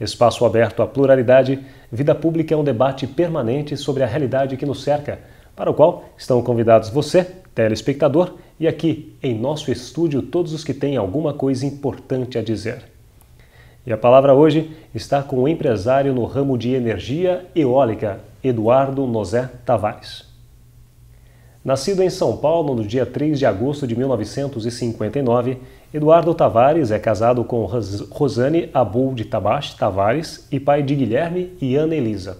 Espaço aberto à pluralidade, Vida Pública é um debate permanente sobre a realidade que nos cerca, para o qual estão convidados você, telespectador, e aqui em nosso estúdio todos os que têm alguma coisa importante a dizer. E a palavra hoje está com o empresário no ramo de energia eólica, Eduardo Nozé Tavares. Nascido em São Paulo no dia 3 de agosto de 1959, Eduardo Tavares é casado com Rosane Abul de Tabache Tavares e pai de Guilherme e Ana Elisa.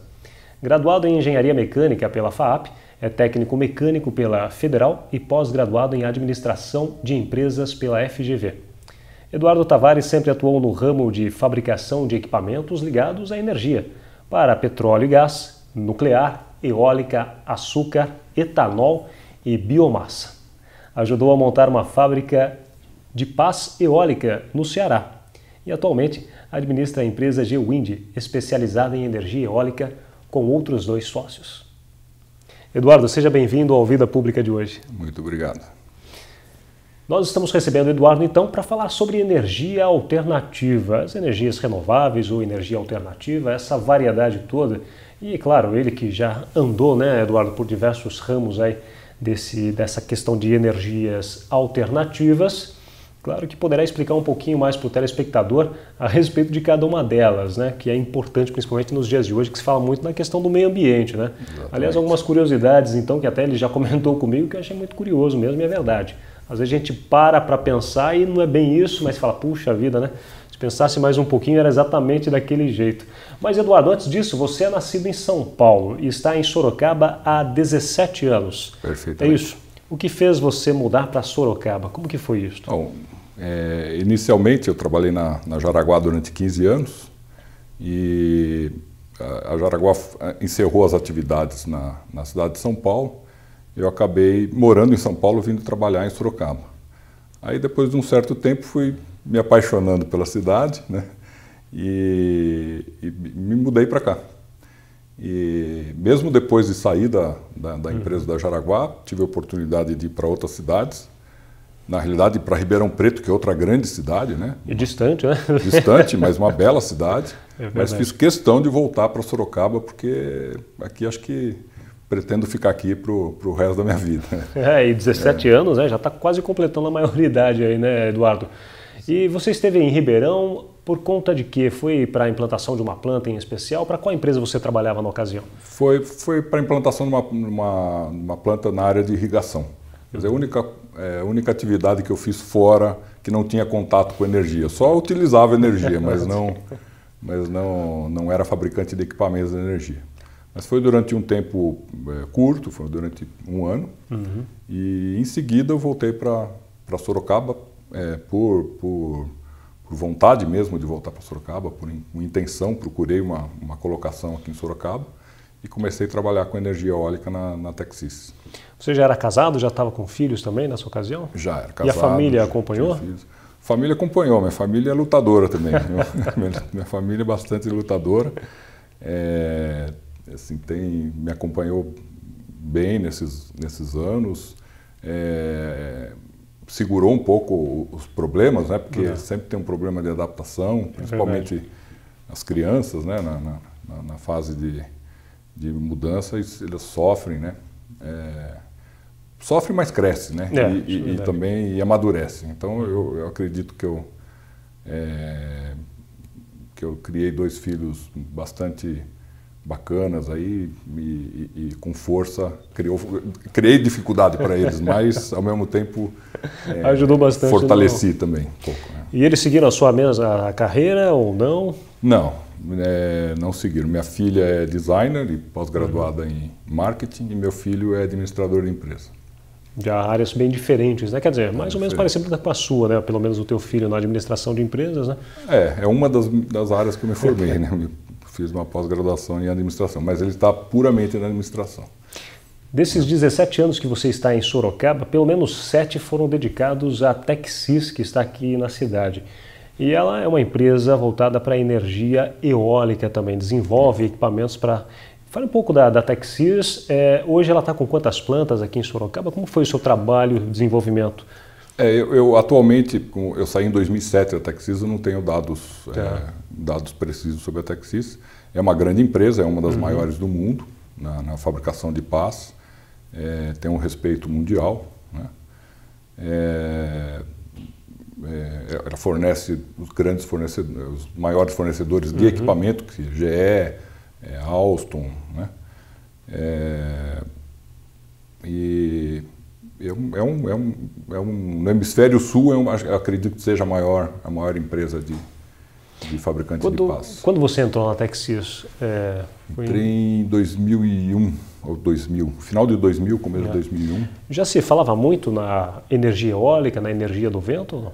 Graduado em Engenharia Mecânica pela FAAP, é técnico mecânico pela Federal e pós-graduado em Administração de Empresas pela FGV. Eduardo Tavares sempre atuou no ramo de fabricação de equipamentos ligados à energia, para petróleo e gás, nuclear, eólica, açúcar, etanol e biomassa. Ajudou a montar uma fábrica de Paz Eólica, no Ceará, e atualmente administra a empresa Wind especializada em energia eólica, com outros dois sócios. Eduardo, seja bem-vindo ao Vida Pública de hoje. Muito obrigado. Nós estamos recebendo o Eduardo então para falar sobre energia alternativa, as energias renováveis ou energia alternativa, essa variedade toda. E claro, ele que já andou, né, Eduardo, por diversos ramos aí desse, dessa questão de energias alternativas. Claro que poderá explicar um pouquinho mais para o telespectador a respeito de cada uma delas, né? que é importante, principalmente nos dias de hoje, que se fala muito na questão do meio ambiente. Né? Aliás, algumas curiosidades, então, que até ele já comentou comigo, que eu achei muito curioso mesmo, e é verdade. Às vezes a gente para para pensar e não é bem isso, mas fala, puxa vida, né? Se pensasse mais um pouquinho, era exatamente daquele jeito. Mas, Eduardo, antes disso, você é nascido em São Paulo e está em Sorocaba há 17 anos. Perfeito. É isso? O que fez você mudar para Sorocaba? Como que foi isso? Bom, é, inicialmente eu trabalhei na, na, Jaraguá durante 15 anos e a, Jaraguá encerrou as atividades na, na, cidade de São Paulo. Eu acabei morando em São Paulo, vindo trabalhar em Sorocaba. Aí depois de um certo tempo fui me apaixonando pela cidade, né? E, e me mudei para cá. E mesmo depois de sair da, da, da uhum. empresa da Jaraguá, tive a oportunidade de ir para outras cidades na realidade, para Ribeirão Preto, que é outra grande cidade, né? E é distante, né? Distante, mas uma bela cidade. É mas fiz questão de voltar para Sorocaba, porque aqui acho que pretendo ficar aqui para o resto da minha vida. É, e 17 é. anos, né? Já está quase completando a maioridade aí, né, Eduardo? E você esteve em Ribeirão por conta de quê? Foi para a implantação de uma planta em especial? Para qual empresa você trabalhava na ocasião? Foi, foi para a implantação de uma, uma, uma planta na área de irrigação. Quer dizer, a única é a única atividade que eu fiz fora que não tinha contato com energia. Só utilizava energia, mas não, mas não, não era fabricante de equipamentos de energia. Mas foi durante um tempo é, curto, foi durante um ano. Uhum. E em seguida eu voltei para Sorocaba é, por, por, por, vontade mesmo de voltar para Sorocaba, por, in, intenção, procurei uma, uma colocação aqui em Sorocaba e comecei a trabalhar com energia eólica na, na Texas. Você já era casado, já estava com filhos também nessa ocasião? Já era casado. E a família acompanhou? Família acompanhou, minha família é lutadora também. minha, minha família é bastante lutadora. É, assim, tem, me acompanhou bem nesses, nesses anos. É, segurou um pouco os problemas, né? Porque uhum. sempre tem um problema de adaptação, é principalmente é as crianças, né? Na, na, na fase de, de mudança, eles sofrem, né? É, sofre, mas cresce, né? É, e, e, é e, também e amadurece. Então eu, eu acredito que eu é, que eu criei dois filhos bastante bacanas aí e, e com força criou, criei dificuldade para eles, mas ao mesmo tempo é, ajudou bastante, né? fortaleci não. também um pouco, né? E eles seguiram a sua a carreira ou não? Não, é, não seguiram. Minha filha é designer e pós-graduada uhum. em marketing e meu filho é administrador de empresa. Já áreas bem diferentes, né? Quer dizer, mais é ou menos parecida com a sua, né? Pelo menos o teu filho na administração de empresas, né? É, é uma das, das áreas que eu me formei, né? Eu fiz uma pós-graduação em administração, mas ele está puramente na administração. Desses 17 anos que você está em Sorocaba, pelo menos 7 foram dedicados à TechSys, que está aqui na cidade. E ela é uma empresa voltada para energia eólica também, desenvolve equipamentos para. Fale um pouco da, da É, hoje ela está com quantas plantas aqui em Sorocaba? Como foi o seu trabalho, desenvolvimento? É, eu, eu, atualmente, eu saí em 2007 da Texis, eu não tenho dados, tá. é, dados precisos sobre a Texis. É uma grande empresa, é uma das uhum. maiores do mundo na, na fabricação de pás, é, tem um respeito mundial. Né? É, é, ela fornece os grandes fornecedores, os maiores fornecedores de uhum. equipamento, que GE, é, Alstom, né? É, e é um, é um, é um, é um, no hemisfério sul é um, acredito que seja a maior, a maior empresa de, de fabricante quando, de pás. Quando você entrou na Texas? É, Entrei em 2001 ou 2000, final de 2000, começo é. de 2001. Já se falava muito na energia eólica, na energia do vento? Não?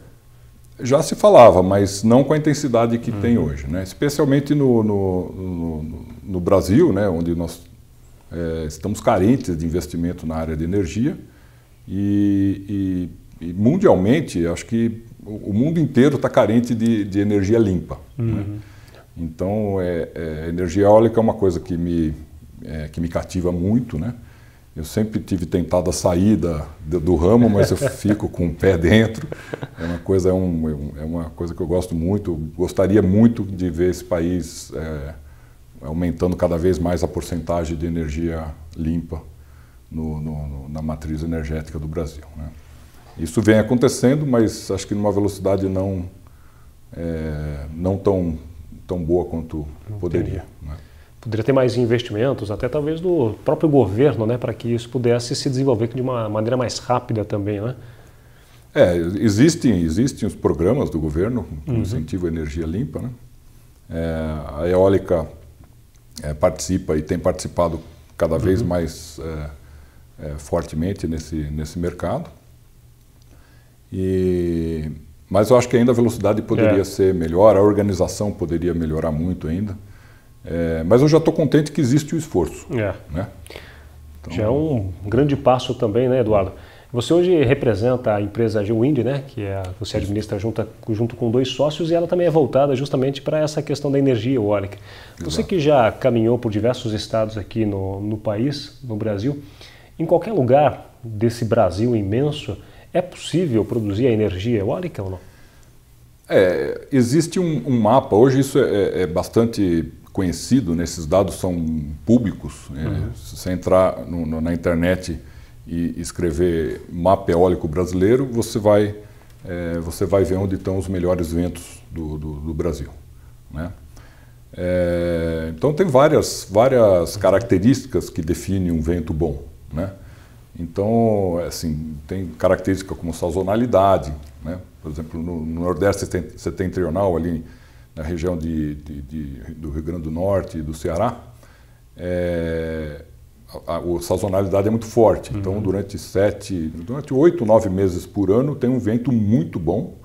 já se falava, mas não com a intensidade que uhum. tem hoje, né? especialmente no, no, no, no Brasil, né? onde nós é, estamos carentes de investimento na área de energia e, e, e mundialmente, acho que o mundo inteiro está carente de, de, energia limpa. Né? Uhum. Né? Então, é, é, energia eólica é uma coisa que me, é, que me cativa muito, né? Eu sempre tive tentado a saída do ramo, mas eu fico com o pé dentro. É uma coisa, é, é, um, é uma coisa que eu gosto muito. Gostaria muito de ver esse país é, aumentando cada vez mais a porcentagem de energia limpa no, no, na matriz energética do Brasil. Né? Isso vem acontecendo, mas acho que numa velocidade não, é, não tão, tão boa quanto não poderia. Né? poderia ter mais investimentos, até talvez do próprio governo, né, para que isso pudesse se desenvolver de uma maneira mais rápida também, né? É, existem, existem os programas do governo, uhum. incentivo à energia limpa, né? É, a eólica é, participa e tem participado cada vez uhum. mais é, é, fortemente nesse, nesse mercado. E, mas eu acho que ainda a velocidade poderia é. ser melhor, a organização poderia melhorar muito ainda. É, mas eu já estou contente que existe o esforço. É. Né? Então... Já é um grande passo também, né, Eduardo? Você hoje representa a empresa Geowind, né, que é a, você administra junto, junto com dois sócios, e ela também é voltada justamente para essa questão da energia eólica. Exato. Você que já caminhou por diversos estados aqui no, no país, no Brasil, em qualquer lugar desse Brasil imenso, é possível produzir a energia eólica ou não? É, existe um, um mapa, hoje isso é, é, é bastante conhecido, né? esses dados são públicos. É, uhum. se você entrar no, no, na internet e escrever mapa eólico brasileiro, você vai, é, você vai ver onde estão os melhores ventos do, do, do Brasil. Né? É, então tem várias, várias características que definem um vento bom. Né? Então, é assim, tem característica como sazonalidade. Né? Por exemplo, no, no Nordeste setentrional, ali na região de, de, de, do Rio Grande do Norte e do Ceará, é, a, a, a, sazonalidade é muito forte. Uhum. Então, uhum. durante sete, durante oito, nove meses por ano, tem um vento muito bom.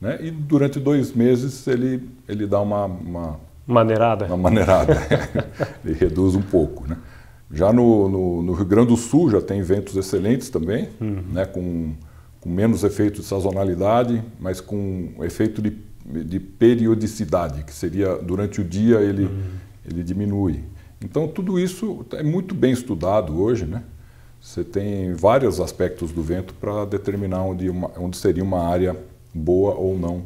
Né? E durante dois meses ele, ele dá uma, uma maneirada. Uma maneirada. ele reduz um pouco. Né? Já no, no, no, Rio Grande do Sul já tem ventos excelentes também, uhum. né? com, com menos efeito de sazonalidade, mas com efeito de de periodicidade, que seria durante o dia ele, uhum. ele diminui. Então, tudo isso é muito bem estudado hoje, né? Você tem vários aspectos do vento para determinar onde, uma, onde seria uma área boa ou não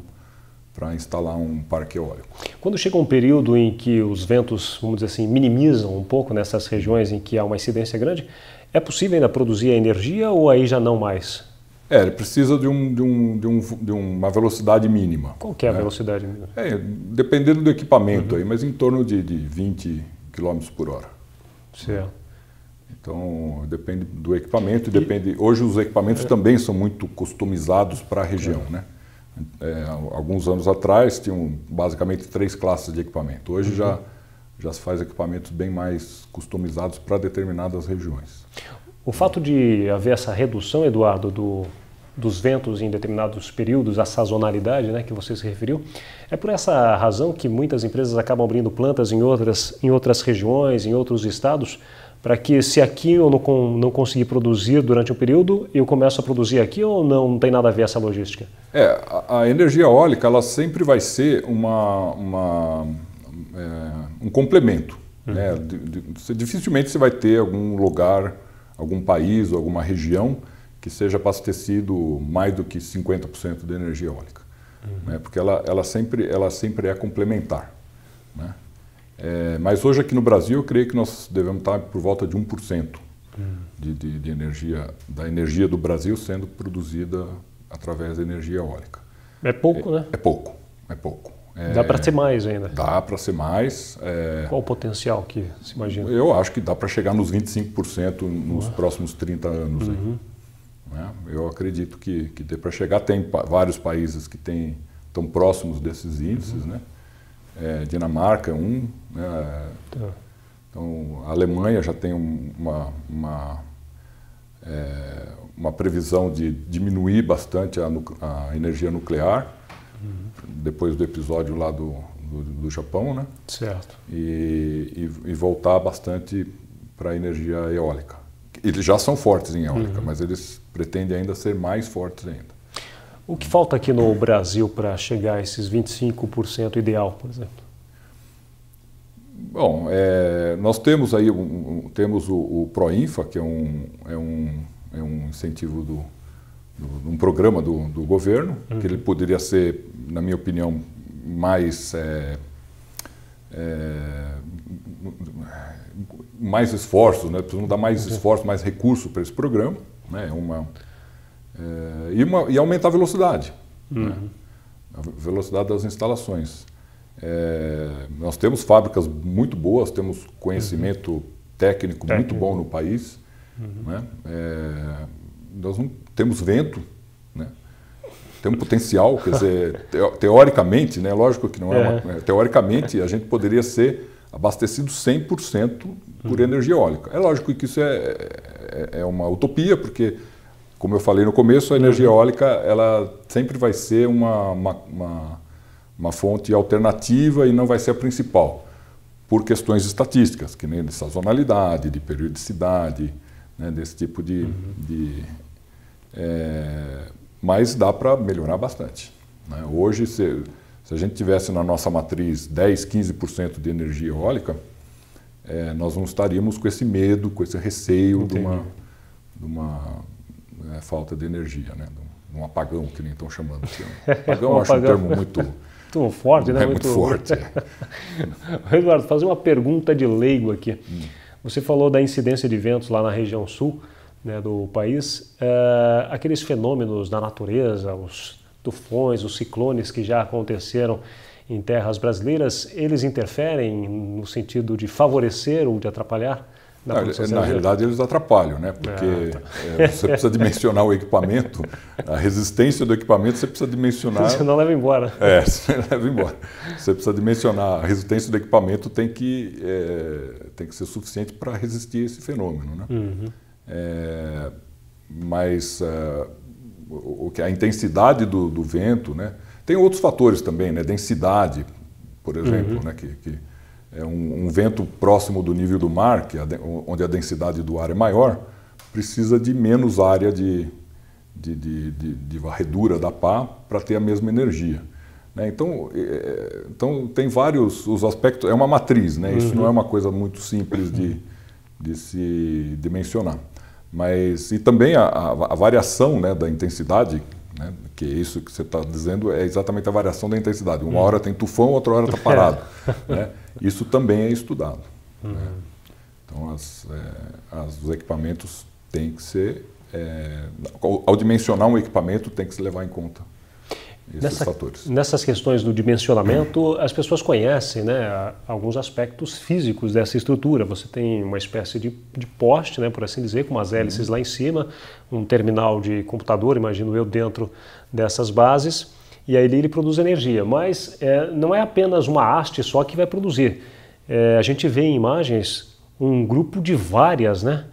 para instalar um parque eólico. Quando chega um período em que os ventos, vamos dizer assim, minimizam um pouco nessas regiões em que há uma incidência grande, é possível ainda produzir a energia ou aí já não mais? É, ele precisa de, um, de, um, de, um, de uma velocidade mínima. Qual que é a né? velocidade mínima? É, dependendo do equipamento, uhum. aí, mas em torno de, de 20 km por hora. Certo. Então, depende do equipamento, depende... Hoje os equipamentos é. também são muito customizados para a região, é. né? É, alguns anos atrás tinham basicamente três classes de equipamento. Hoje uhum. já, já se faz equipamentos bem mais customizados para determinadas regiões. O fato de haver essa redução, Eduardo, do, dos ventos em determinados períodos, a sazonalidade né, que você se referiu. É por essa razão que muitas empresas acabam abrindo plantas em outras, em outras regiões, em outros estados, para que se aqui eu não, não conseguir produzir durante um período, eu começo a produzir aqui ou não, não tem nada a ver essa logística? É, a, a energia eólica ela sempre vai ser uma, uma é, um complemento. Uhum. Né? De, de, dificilmente você vai ter algum lugar, algum país, ou alguma região que seja abastecido mais do que 50% de energia eólica, uhum. né? porque ela, ela, sempre, ela sempre é complementar. Né? É, mas hoje aqui no Brasil, eu creio que nós devemos estar por volta de 1% uhum. de, de, de energia, da energia do Brasil sendo produzida através da energia eólica. É pouco, é, né? É pouco, é pouco. É, dá para ser mais ainda. Dá para ser mais. É... Qual o potencial que se imagina? Eu acho que dá para chegar nos 25% nos uhum. próximos 30 anos. Uhum. Né? Eu acredito que, que para chegar tem pa vários países que têm tão próximos desses índices, uhum. né? É, Dinamarca é um, né? Tá. então a Alemanha já tem uma, uma é, uma previsão de diminuir bastante a, a energia nuclear, uhum. depois do episódio lá do, do, do Japão, né? Certo. E, e, e voltar bastante para a energia eólica. Eles já são fortes em eólica, uhum. mas eles pretendem ainda ser mais fortes ainda. O que falta aqui no Brasil para chegar a esses 25% ideal, por exemplo? Bom, é, nós temos aí um, um, temos o, o Proinfa, que é um, é um, é um incentivo do, do um programa do, do governo, uhum. que ele uhum. poderia ser, na minha opinião, mais é, é, mais esforço, né? precisamos dar mais esforço, mais recurso para esse programa, né? É uma, é, e, uma, e, aumentar a velocidade, né? uhum. né? a velocidade das instalações. É, nós temos fábricas muito boas, temos conhecimento uhum. técnico, técnico, muito bom no país, uhum. né? é, nós não temos vento, né? temos potencial, quer dizer, teoricamente, né? Lógico que não é, uma, é. é teoricamente a gente poderia ser abastecido 100% por uhum. energia eólica. É lógico que isso é, é, é, uma utopia, porque, como eu falei no começo, a energia uhum. eólica ela sempre vai ser uma, uma, uma, uma fonte alternativa e não vai ser a principal, por questões estatísticas, que nem de sazonalidade, de periodicidade, né, desse tipo de. Uhum. de é, mas dá para melhorar bastante. Né? Hoje, você... Se a gente tivesse na nossa matriz 10, 15% de energia eólica, é, nós não estaríamos com esse medo, com esse receio Entendi. de uma, de uma é, né, falta de energia, né? de um, apagão, que nem estão chamando. Apagão um eu acho um termo muito... muito forte, né? É muito, muito forte. É. Eduardo, fazer uma pergunta de leigo aqui. Hum. Você falou da incidência de ventos lá na região sul né, do país. É, aqueles fenômenos da natureza, os tufões, os ciclones que já aconteceram em terras brasileiras, eles interferem no sentido de favorecer ou de atrapalhar? Na, Não, na realidade, eles atrapalham, né? porque ah, tá. é, você precisa dimensionar o equipamento, a resistência do equipamento você precisa dimensionar. Você não leva embora. É, você leva embora. Você precisa dimensionar. A resistência do equipamento tem que, é, tem que ser suficiente para resistir esse fenômeno. Né? Uhum. É, mas uh, o, é a intensidade do, do, vento, né? Tem outros fatores também, né? Densidade, por exemplo, uhum. né? Que, que é um, um, vento próximo do nível do mar, que é onde a densidade do ar é maior, precisa de menos área de, de, de, de, de varredura da pá para ter a mesma energia. Né? Então, é, é, então, tem vários os aspectos, é uma matriz, né? isso não uhum. é uma coisa muito simples de, de se dimensionar. Mas, e também a, a, a variação né, da intensidade, né, que é isso que você está dizendo é exatamente a variação da intensidade. Uma hum. hora tem tufão, outra hora está parado. É. né? Isso também é estudado. Uhum. Né? Então, as, é, as, os equipamentos têm que ser. É, ao, ao dimensionar um equipamento, tem que se levar em conta esses Nessa, fatores. Nessas questões do dimensionamento, as pessoas conhecem né, alguns aspectos físicos dessa estrutura. Você tem uma espécie de, de poste, né, por assim dizer, com umas hélices uhum. lá em cima, um terminal de computador, imagino eu, dentro dessas bases, e aí ele produz energia. Mas é, não é apenas uma haste só que vai produzir. É, a gente vê em imagens um grupo de várias, né?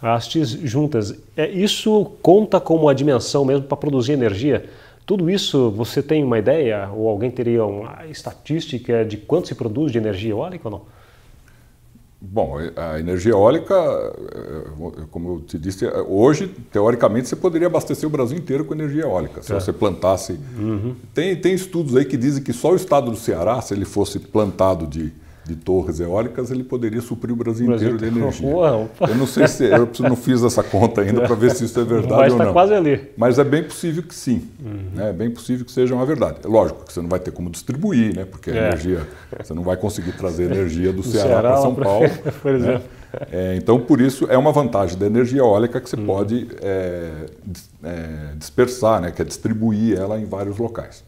hastes juntas. É, isso conta como a dimensão mesmo para produzir energia? Tudo isso, você tem uma ideia ou alguém teria uma estatística de quanto se produz de energia eólica ou não? Bom, eh, a energia eólica, eh, eh, como eu te disse, hoje, teoricamente, você poderia abastecer o Brasil inteiro com energia eólica, se você plantasse. Uhum. Tem, tem estudos aí que dizem que só o estado do Ceará, se ele fosse plantado de de torres eólicas, ele poderia suprir o Brasil, o Brasil inteiro de energia. eu não sei se é, eu não fiz essa conta ainda para ver se isso é verdade Mas ou tá não. quase ali. Mas é bem possível que sim. Uhum. Né? É bem possível que seja uma verdade. É lógico que você não vai ter como distribuir, né? Porque a é. energia, você não vai conseguir trazer energia do, do Ceará, Ceará para São pra... Paulo. por né? exemplo. Né? É, então, por isso, é uma vantagem da energia eólica que você uhum. pode é, é, dispersar, né? que é distribuir ela em vários locais.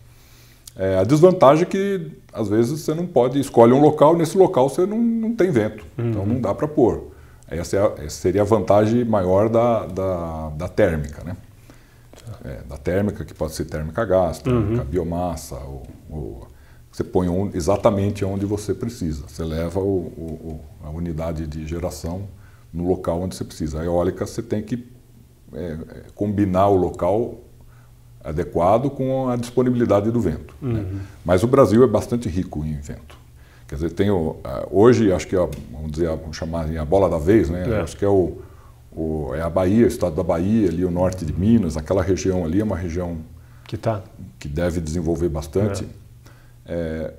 É, a desvantagem é que, às vezes, você não pode, escolhe um local, nesse local você não, não tem vento, uhum. então não dá para pôr. Essa, é a, essa, seria a vantagem maior da, da, da térmica, né? É, da térmica, que pode ser térmica a gás, térmica uhum. biomassa, ou, ou, você põe um, exatamente onde você precisa. Você leva o, o, a unidade de geração no local onde você precisa. A eólica você tem que é, é combinar o local adequado com a disponibilidade do vento. Né? Uhum. Né? Mas o Brasil é bastante rico em vento. Quer dizer, tem o, hoje, acho que, é, vamos dizer, vamos chamar assim, a bola da vez, né? É. Acho que é, o, o, é a Bahia, o estado da Bahia, ali o norte de Minas, aquela região ali é uma região que, tá. que deve desenvolver bastante. É. é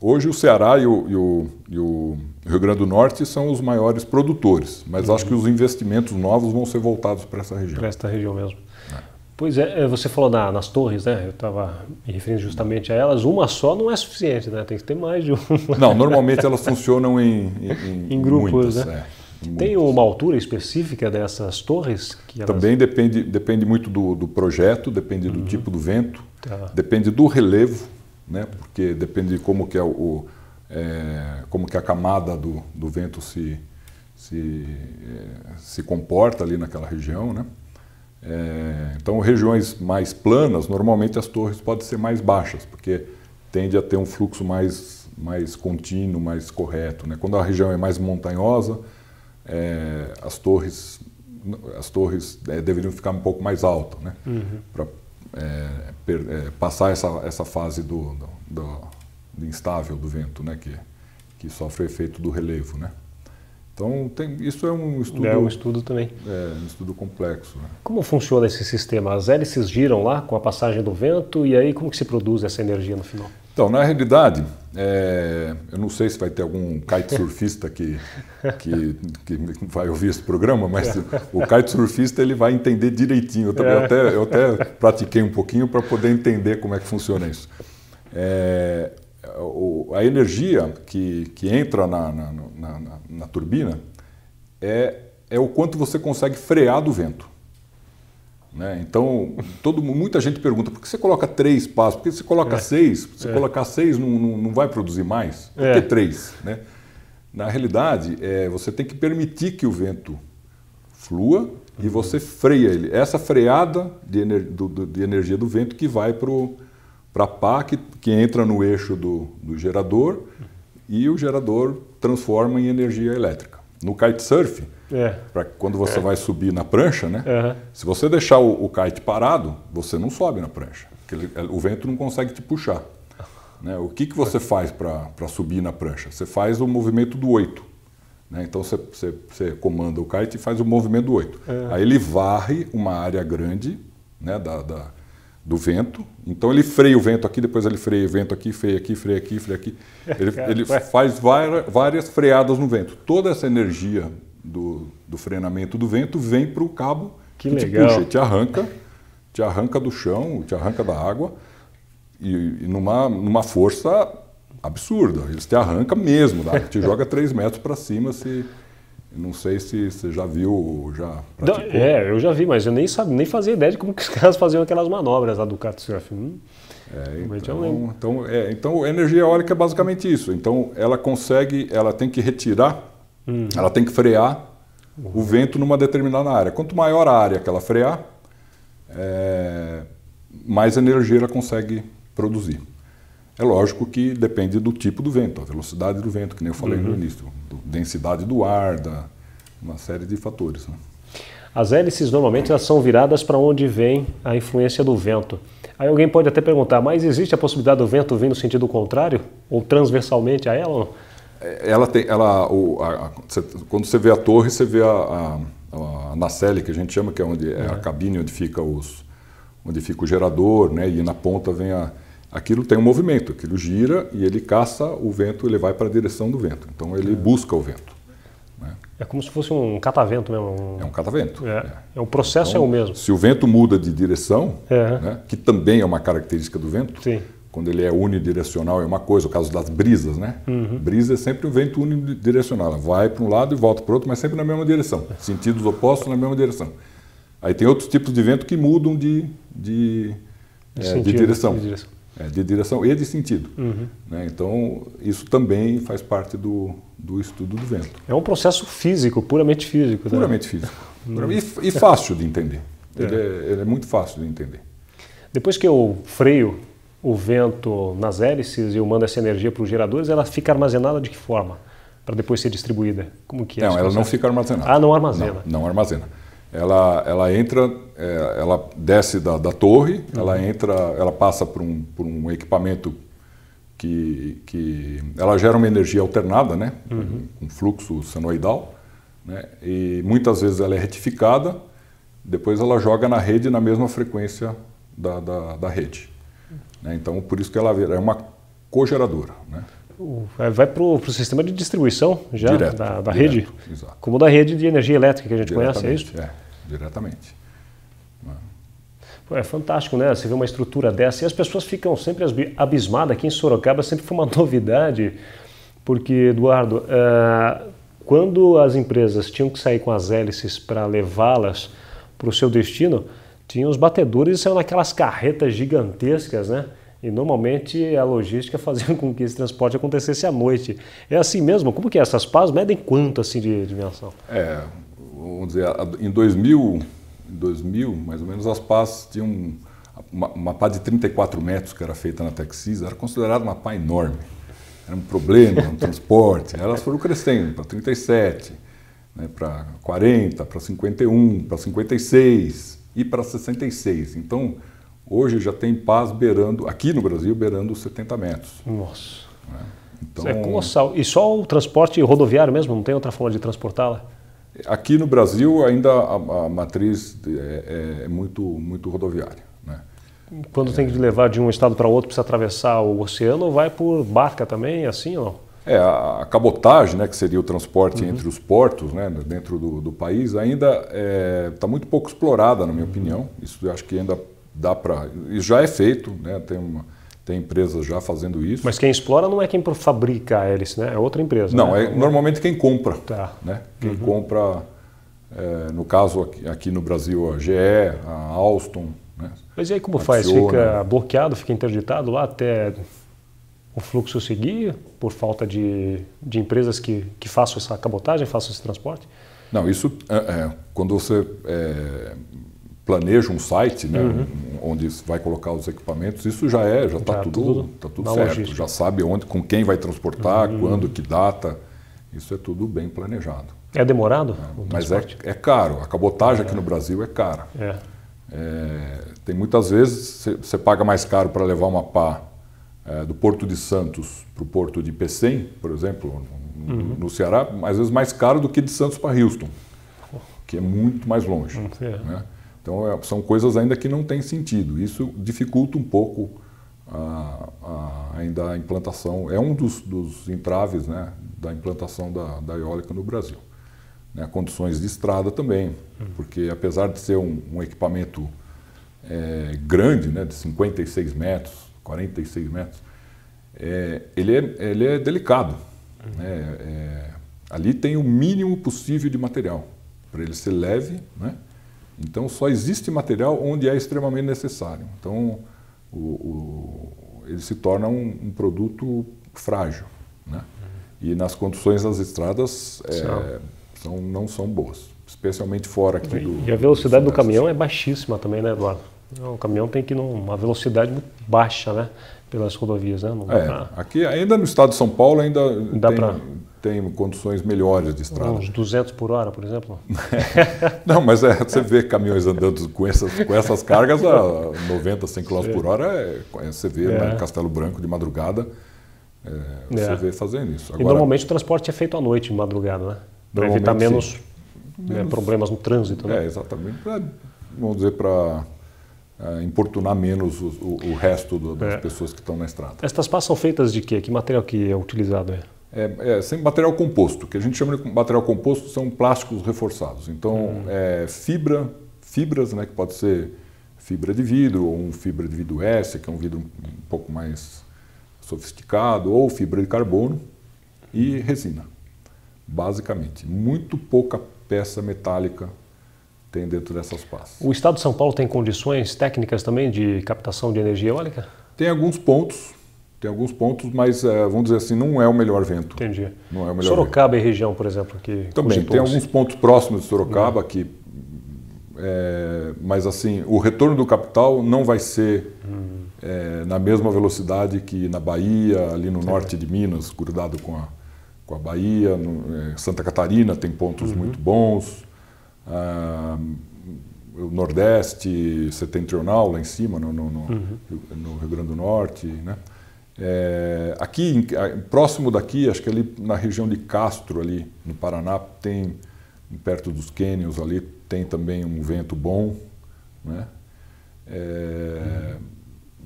hoje o Ceará e o, e o, e, o, Rio Grande do Norte são os maiores produtores, mas uhum. acho que os investimentos novos vão ser voltados para essa região. Para esta região mesmo. Pois é, é, você falou na, nas torres, né? Eu estava me referindo justamente a elas. Uma só não é suficiente, né? Tem que ter mais de uma. Não, normalmente elas funcionam em, em, em grupos, muitas, né? É, em Tem muitas. uma altura específica dessas torres? Que elas... Também depende, depende muito do, do projeto, depende do uhum. tipo do vento, tá. depende do relevo, né? Porque depende de como que é o, é, como que a camada do, do vento se, se, é, se comporta ali naquela região, né? É, então, regiões mais planas, normalmente as torres podem ser mais baixas, porque tende a ter um fluxo mais, mais contínuo, mais correto. Né? Quando a região é mais montanhosa, é, as torres, as torres é, deveriam ficar um pouco mais altas, né? Uhum. para é, é, passar essa, essa fase do, do, do, do, instável do vento, né? que, que sofre o efeito do relevo. Né? Então, tem, isso é um estudo. É um estudo também. É, um estudo complexo. Né? Como funciona esse sistema? As hélices giram lá com a passagem do vento e aí como que se produz essa energia no final? Então, na realidade, é, eu não sei se vai ter algum kitesurfista que, que, que vai ouvir esse programa, mas é. o kitesurfista ele vai entender direitinho. Eu, também, eu é. até, eu até pratiquei um pouquinho para poder entender como é que funciona isso. É, a energia que, que entra na, na, na, na turbina é, é o quanto você consegue frear do vento. Né? Então, todo, muita gente pergunta por que você coloca três passos, por que você coloca é. seis? Se é. colocar seis, não, não, não, vai produzir mais? Por que é. três? Né? Na realidade, é, você tem que permitir que o vento flua e uhum. você freia ele. É essa freada de, ener, do, de energia do vento que vai para o para pá que, que entra no eixo do, do gerador e o gerador transforma em energia elétrica. No kitesurf, é. para quando você é. vai subir na prancha, né? Uhum. Se você deixar o, o, kite parado, você não sobe na prancha, ele, é, o vento não consegue te puxar. Né? O que, que você faz para subir na prancha? Você faz o movimento do oito. Né? Então você, você, você, comanda o kite e faz o movimento do oito. É. Aí ele varre uma área grande né, da, da do vento. Então ele freia o vento aqui, depois ele freia o vento aqui, freia aqui, freia aqui, freia aqui. Ele, ele faz várias, freadas no vento. Toda essa energia do, do frenamento do vento vem para o cabo que, que legal. te puxa, te arranca, te arranca do chão, te arranca da água e, e numa, numa força absurda. Eles te arrancam mesmo, água, te joga 3 metros para cima se... Não sei se você já viu, já praticou. É, eu já vi, mas eu nem, sabia, nem fazia ideia de como que os caras faziam aquelas manobras lá do kitesurf. Hum. É, então, então, é, então, energia eólica é basicamente isso. Então, ela consegue, ela tem que retirar, hum. ela tem que frear uhum. o vento numa determinada área. Quanto maior a área que ela frear, é, mais energia ela consegue produzir. É lógico que depende do tipo do vento, a velocidade do vento, que nem eu falei uhum. no início, do, densidade do ar, da, uma série de fatores. Né? As hélices normalmente elas são viradas para onde vem a influência do vento. Aí alguém pode até perguntar, mas existe a possibilidade do vento vir no sentido contrário ou transversalmente a ela? É, ela tem, ela, o, a, a, quando você vê a torre, você vê a, a, a nacelle que a gente chama, que é onde é, é a uhum. cabine onde fica os, onde fica o gerador, né? E na ponta vem a aquilo tem um movimento, aquilo gira e ele caça o vento, ele vai para a direção do vento. Então ele é. busca o vento. Né? É como se fosse um catavento mesmo. Um... É um catavento. É. é. é o processo é então, é o mesmo. Se o vento muda de direção, é. né? que também é uma característica do vento, Sim. quando ele é unidirecional é uma coisa, o caso das brisas, né? Uhum. Brisa é sempre um vento unidirecional, ela vai para um lado e volta para o outro, mas sempre na mesma direção, é. sentidos opostos na mesma direção. Aí tem outros tipos de vento que mudam de, de, de, sentido, de direção. De direção é, de direção e de sentido. Uhum. Né? Então, isso também faz parte do, do estudo do vento. É um processo físico, puramente físico. Né? Puramente físico. Hum. e, e, fácil de entender. É. Ele, é, ele é muito fácil de entender. Depois que eu freio o vento nas hélices e eu mando essa energia para os geradores, ela fica armazenada de que forma? Para depois ser distribuída? Como que é? Não, ela não fica armazenada. Ah, não armazena. Não, não armazena. Ela, ela entra é, ela desce da, da torre, uhum. ela entra, ela passa por um, por um equipamento que, que ela gera uma energia alternada, né? Uhum. Um, fluxo senoidal, né? E muitas vezes ela é retificada, depois ela joga na rede na mesma frequência da, da, da rede. Uhum. Né? Então, por isso que ela é uma cogeradora, né? É, vai para o sistema de distribuição já direto, da, da direto, rede? Exato. Como da rede de energia elétrica que a gente conhece, é isso? É, diretamente. É fantástico, né? Você vê uma estrutura dessa e as pessoas ficam sempre abismadas. Aqui em Sorocaba sempre foi uma novidade, porque, Eduardo, eh, quando as empresas tinham que sair com as hélices para levá-las para o seu destino, tinham os batedores e saiam naquelas carretas gigantescas, né? E normalmente a logística fazia com que esse transporte acontecesse à noite. É assim mesmo? Como que é? Essas pás medem quanto assim de dimensão? É, vamos dizer, em 2000 em 2000, mais ou menos, as pás tinham uma, uma pá de 34 metros que era feita na Texas, era considerada uma pá enorme. Era um problema, um transporte. Elas foram crescendo para 37, né, para 40, para 51, para 56 e para 66. Então, hoje já tem pás beirando, aqui no Brasil, beirando 70 metros. Nossa. Né? É então, é colossal. E só o transporte rodoviário mesmo, não tem outra forma de transportá-la? Aqui no Brasil ainda a, a matriz é, é, é, muito, muito rodoviária. Né? Quando é. tem que levar de um estado para outro, precisa atravessar o oceano, vai por barca também, assim ou não? É, a, cabotagem, né, que seria o transporte uhum. entre os portos né, dentro do, do país, ainda está é, muito pouco explorada, na minha uhum. opinião. Isso eu acho que ainda dá para... Isso já é feito, né, tem uma tem empresas já fazendo isso. Mas quem explora não é quem fabrica a hélice, né? É outra empresa. Não, né? é normalmente quem compra. Tá. Né? Quem uhum. compra, é, no caso aqui, aqui, no Brasil, a GE, a Alstom. Né? Mas e aí como faz? Fica bloqueado, fica interditado lá até o fluxo seguir por falta de, de empresas que, que façam essa cabotagem, façam esse transporte? Não, isso é, é, quando você é, planeja um site, né, uhum. onde vai colocar os equipamentos, isso já é, já está tudo, tudo, tá tudo certo, logística. já sabe onde, com quem vai transportar, uhum. quando, que data, isso é tudo bem planejado. É demorado? É, mas é, é, caro, a cabotagem é. aqui no Brasil é cara. É. É, tem muitas vezes você paga mais caro para levar uma pá é, do Porto de Santos para o Porto de Pecém, por exemplo, uhum. no Ceará, às vezes mais caro do que de Santos para Houston, que é muito mais longe. Hum, né? Então, é, são coisas ainda que não têm sentido. Isso dificulta um pouco a, a, ainda a implantação. É um dos, dos entraves né, da implantação da, da eólica no Brasil. Né, condições de estrada também, uhum. porque apesar de ser um, um equipamento é, grande, né, de 56 metros, 46 metros, é, ele, é, ele é delicado. Uhum. Né, é, ali tem o mínimo possível de material para ele ser leve, né? Então, só existe material onde é extremamente necessário. Então, o, o, ele se torna um, um produto frágil. Né? E nas condições das estradas é, são, não são boas, especialmente fora aqui do. E a velocidade do, do caminhão é baixíssima também, né, Eduardo? O caminhão tem que ir numa velocidade muito baixa, né? Pelas rodovias, né? É, pra... Aqui ainda no estado de São Paulo ainda dá tem, pra tem condições melhores de estrada. Uns 200 por hora, por exemplo? Não, mas é, você vê caminhões andando com essas, com essas cargas a 90, 100 km por hora, é, você vê né, é. Né, Castelo Branco de madrugada, é, você é. vê fazendo isso. Agora, e normalmente o transporte é feito à noite, de madrugada, né? Para evitar menos, né, menos, problemas no trânsito. Né? É, exatamente. Pra, vamos dizer, para é, importunar menos o, o resto do, das pessoas que estão na estrada. Estas passas são feitas de quê? Que material que é utilizado? É? É, é, sem material composto, que a gente chama de material composto são plásticos reforçados. Então, hum. é, fibra, fibras, né, que pode ser fibra de vidro ou um fibra de vidro S, que é um vidro um pouco mais sofisticado, ou fibra de carbono e hum. resina, basicamente. Muito pouca peça metálica tem dentro dessas pastas. O Estado de São Paulo tem condições técnicas também de captação de energia eólica? Tem alguns pontos, tem alguns pontos, mas é, vamos dizer assim, não é o melhor vento. Entendi. Não é o melhor Sorocaba vento. e região, por exemplo, aqui. Também tem alguns pontos próximos de Sorocaba uhum. que, é, mas assim, o retorno do capital não vai ser uhum. é, na mesma velocidade que na Bahia, ali no norte de Minas, grudado com a com a Bahia, no, Santa Catarina tem pontos uhum. muito bons. Ah, o Nordeste, setentrional, lá em cima, no, no, no uhum. Rio Grande do Norte, né? É, aqui, próximo daqui, acho que ali na região de Castro, ali no Paraná, tem, perto dos cânions ali, tem também um vento bom, né? É,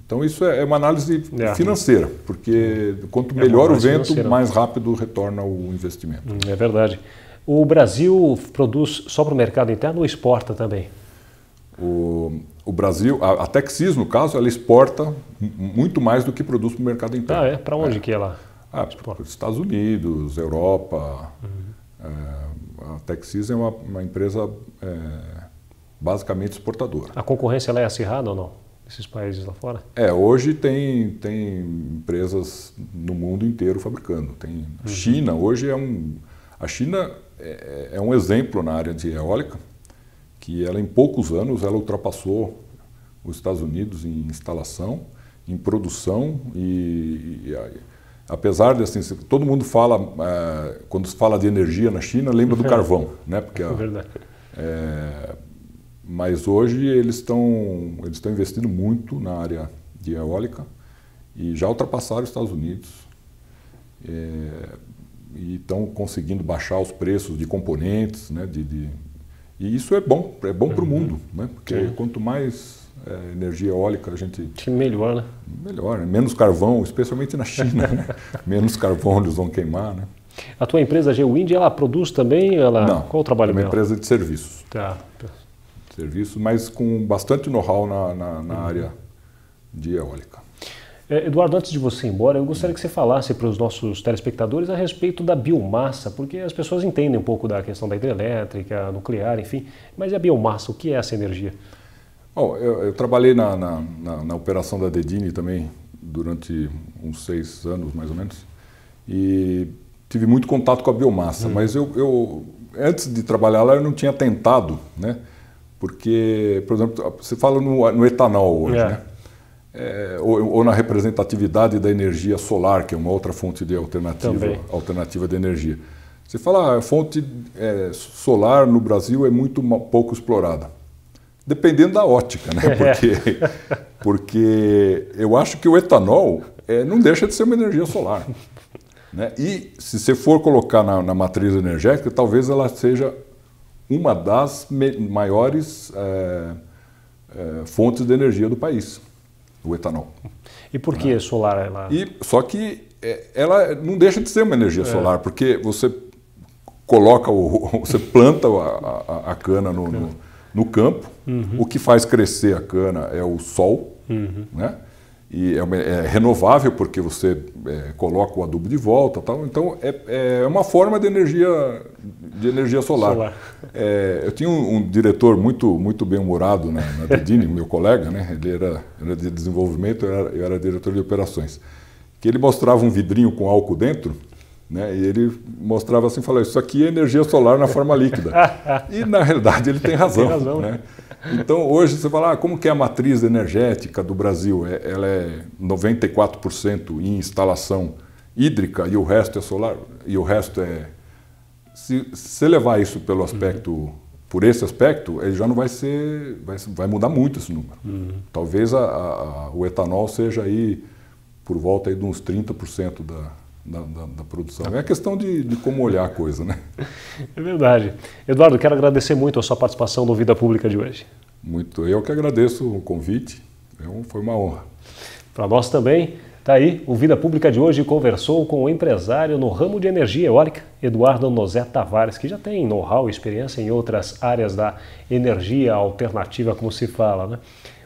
então isso é, é uma análise é, financeira, porque é. quanto melhor é o vento, financeira. mais rápido retorna o investimento. Hum, é verdade. O Brasil produz só para o mercado interno ou exporta também? O, o Brasil, a, a Texis, no caso, ela exporta muito mais do que produz para o mercado interno. Ah, é? Para onde é. que ela é ah, para os Estados Unidos, Europa. Uhum. É, a Texis é uma, uma empresa é, basicamente exportadora. A concorrência é acirrada ou não? Esses países lá fora? É, hoje tem, tem empresas no mundo inteiro fabricando. Tem uhum. China, hoje é um. A China é, é, é um exemplo na área de eólica que ela em poucos anos ela ultrapassou os Estados Unidos em instalação, em produção e, e apesar de assim todo mundo fala é, quando se fala de energia na China lembra do é carvão, né? Porque a, é, é, mas hoje eles estão eles estão investindo muito na área de eólica e já ultrapassaram os Estados Unidos. É, e estão conseguindo baixar os preços de componentes, né, de, de e isso é bom, é bom para o uhum. mundo, né? porque quanto mais é, energia eólica a gente. Que melhor, né? Melhor, né? menos carvão, especialmente na China. Né? menos carvão eles vão queimar. Né? A tua empresa, a GeoWind, ela produz também? Ela... Não, Qual o trabalho é uma dela? empresa de serviços. Tá. tá. Serviços, mas com bastante know-how na, na, na uhum. área de eólica. É, Eduardo, antes de você ir embora, eu gostaria que você falasse para os nossos telespectadores a respeito da biomassa, porque as pessoas entendem um pouco da questão da hidrelétrica, nuclear, enfim, mas a biomassa, o que é essa energia? Bom, eu, eu trabalhei na, na, na, na, operação da Dedini também durante uns seis anos, mais ou menos, e tive muito contato com a biomassa, hum. mas eu, eu, antes de trabalhar lá, eu não tinha tentado, né? Porque, por exemplo, você fala no, no etanol hoje, é. né? é, ou, ou, na representatividade da energia solar, que é uma outra fonte de alternativa, alternativa de energia. Você fala, ah, a fonte é, solar no Brasil é muito pouco explorada. Dependendo da ótica, né? Porque, porque eu acho que o etanol é, não deixa de ser uma energia solar. Né? E se você for colocar na, na matriz energética, talvez ela seja uma das maiores é, é, fontes de energia do país o etanol. E por que né? solar? Ela... E, só que é, ela não deixa de ser uma energia é. solar, porque você coloca o, você planta a, a, a cana no, no, no campo, uhum. o que faz crescer a cana é o sol, uhum. né? e é, uma, é renovável porque você é, coloca o adubo de volta, tal. então é, é uma forma de energia, de energia solar. solar. É, eu tinha um, um, diretor muito, muito bem humorado né, na, na Dedini, meu colega, né? ele era, era de desenvolvimento, eu era, eu era diretor de operações, que ele mostrava um vidrinho com álcool dentro né? E ele mostrava assim, falou, isso aqui é energia solar na forma líquida. e na realidade ele tem razão. Tem razão né? Né? Então, hoje, você fala, ah, como que é a matriz energética do Brasil? É, ela é 94% em instalação hídrica e o resto é solar, e o resto é... Se você levar isso pelo aspecto... Uhum por esse aspecto, ele já não vai ser, vai, vai mudar muito esse número. Uhum. Talvez a, a, o etanol seja aí por volta aí de uns 30% da, da, da, da, produção. É questão de, de, como olhar a coisa, né? É verdade. Eduardo, quero agradecer muito a sua participação no Vida Pública de hoje. Muito. Eu que agradeço o convite. É foi uma honra. Para nós também. Tá aí, o Vida Pública de hoje conversou com o empresário no ramo de energia eólica, Eduardo Nozé Tavares, que já tem know-how e experiência em outras áreas da energia alternativa, como se fala, né?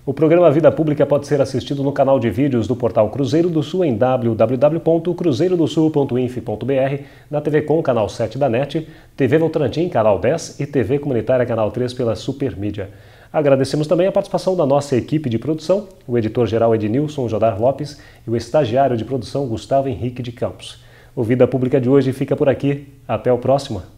O programa Vida Pública pode ser assistido no canal de vídeos do portal Cruzeiro do Sul em www.cruzeirodosul.inf.br, na TV Com, canal 7 da NET, TV Votorantim, canal 10 e TV Comunitária, canal 3 pela Supermídia. Agradecemos também a participação da nossa equipe de produção, o editor-geral Ednilson Jodar Lopes e o estagiário de produção Gustavo Henrique de Campos. O Vida Pública de hoje fica por aqui. Até o próximo!